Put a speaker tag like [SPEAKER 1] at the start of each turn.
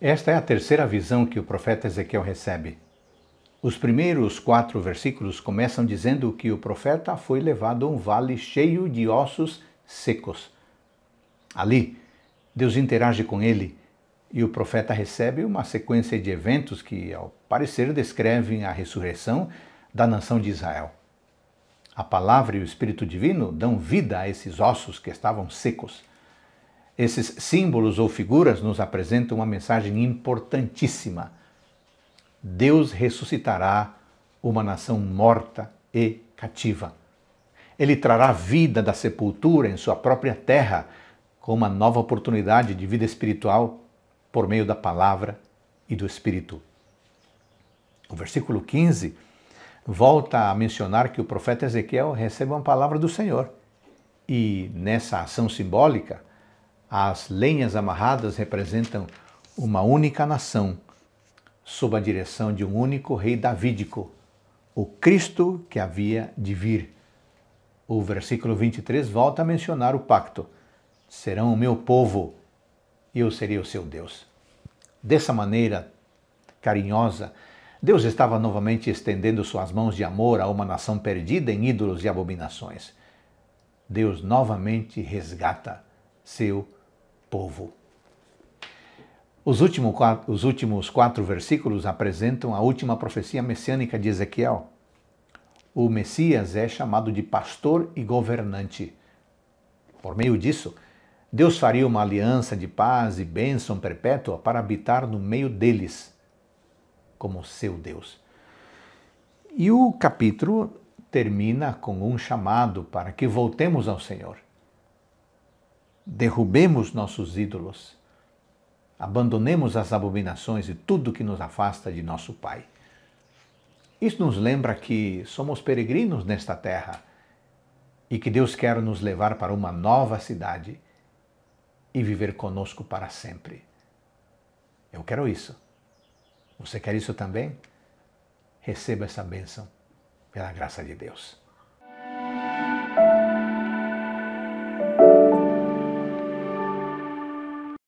[SPEAKER 1] Esta é a terceira visão que o profeta Ezequiel recebe. Os primeiros quatro versículos começam dizendo que o profeta foi levado a um vale cheio de ossos secos. Ali, Deus interage com ele e o profeta recebe uma sequência de eventos que, ao parecer, descrevem a ressurreição da nação de Israel. A palavra e o Espírito Divino dão vida a esses ossos que estavam secos. Esses símbolos ou figuras nos apresentam uma mensagem importantíssima. Deus ressuscitará uma nação morta e cativa. Ele trará vida da sepultura em sua própria terra, com uma nova oportunidade de vida espiritual por meio da palavra e do Espírito. O versículo 15 volta a mencionar que o profeta Ezequiel recebe uma palavra do Senhor. E nessa ação simbólica, as lenhas amarradas representam uma única nação, sob a direção de um único rei davídico, o Cristo que havia de vir. O versículo 23 volta a mencionar o pacto: serão o meu povo e eu serei o seu Deus. Dessa maneira carinhosa, Deus estava novamente estendendo suas mãos de amor a uma nação perdida em ídolos e abominações. Deus novamente resgata seu povo. Os, último, os últimos quatro versículos apresentam a última profecia messiânica de Ezequiel. O Messias é chamado de pastor e governante. Por meio disso, Deus faria uma aliança de paz e bênção perpétua para habitar no meio deles, como seu Deus. E o capítulo termina com um chamado para que voltemos ao Senhor derrubemos nossos ídolos, abandonemos as abominações e tudo que nos afasta de nosso Pai. Isso nos lembra que somos peregrinos nesta terra e que Deus quer nos levar para uma nova cidade e viver conosco para sempre. Eu quero isso. Você quer isso também? Receba essa bênção pela graça de Deus.